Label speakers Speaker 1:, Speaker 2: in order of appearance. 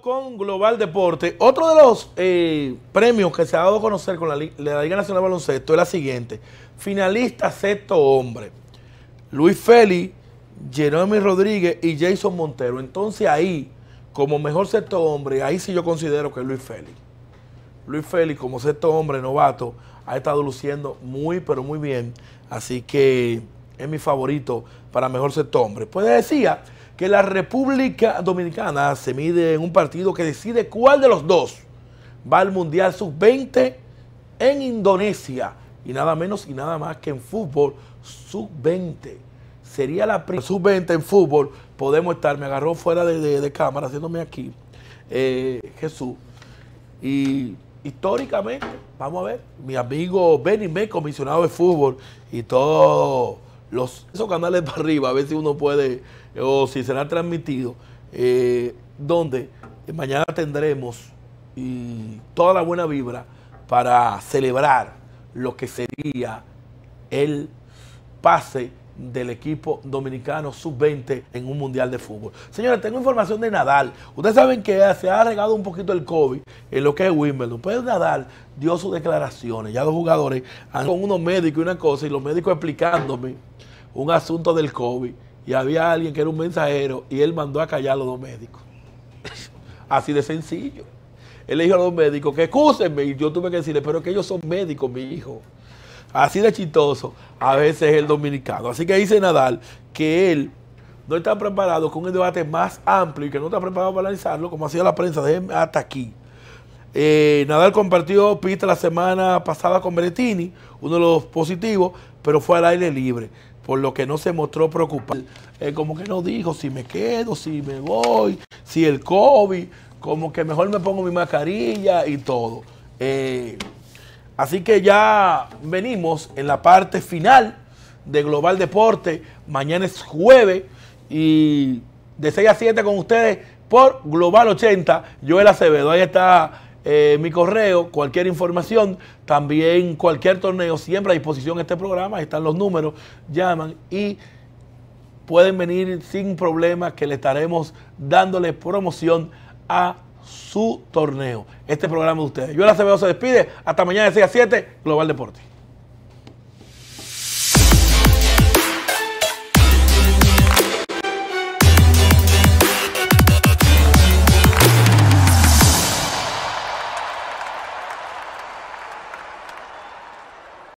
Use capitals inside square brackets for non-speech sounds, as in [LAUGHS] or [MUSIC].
Speaker 1: con Global Deporte, otro de los eh, premios que se ha dado a conocer con la, Liga, Nacional de Baloncesto es la siguiente. Finalista sexto hombre. Luis Félix, Jeremy Rodríguez y Jason Montero. Entonces ahí, como mejor sexto hombre, ahí sí yo considero que es Luis Félix. Luis Félix, como sexto hombre novato, ha estado luciendo muy, pero muy bien. Así que es mi favorito para mejor sexto hombre. Pues decía que la República Dominicana se mide en un partido que decide cuál de los dos va al Mundial Sub-20 en Indonesia. Y nada menos y nada más que en fútbol Sub-20. Sería la primera Sub-20 en fútbol. Podemos estar, me agarró fuera de, cámara haciéndome aquí. Eh, Jesús. Y históricamente, vamos a ver, mi amigo Benny May, comisionado de fútbol y todo esos canales [LAUGHS] para arriba, a ver si uno puede, o si será transmitido, eh, donde eh, mañana tendremos y toda la buena vibra para celebrar lo que sería el pase del equipo dominicano sub-20 en un mundial de fútbol. Señores, tengo información de Nadal. Ustedes saben que se ha regado un poquito el COVID en lo que es Wimbledon, pero Nadal dio sus declaraciones. Ya los jugadores han con unos médicos y una cosa, y los médicos explicándome un asunto del COVID y había alguien que era un mensajero y él mandó a callar a los dos médicos. [LAUGHS] Así de sencillo. Él le dijo a los médicos que excúsenme y yo tuve que decirle, pero que ellos son médicos, mi hijo. Así de chistoso a veces el dominicano. Así que dice Nadal que él no está preparado con un debate más amplio y que no está preparado para analizarlo como hacía la prensa. de hasta aquí. Eh, Nadal compartió pista la semana pasada con Berettini, uno de los positivos, pero fue al aire libre, por lo que no se mostró preocupado. Eh, como que no dijo si me quedo, si me voy, si el COVID, como que mejor me pongo mi mascarilla y todo. Eh, así que ya venimos en la parte final de Global Deporte. Mañana es jueves y de 6 a 7 con ustedes por Global 80. Yo el Acevedo, ahí está eh, mi correo, cualquier información, también cualquier torneo, siempre a disposición de este programa, están los números, llaman y pueden venir sin problema que le estaremos dándole promoción a su torneo. Este programa de ustedes. Yo la CBO se despide. Hasta mañana de 6 a 7, Global Deporte.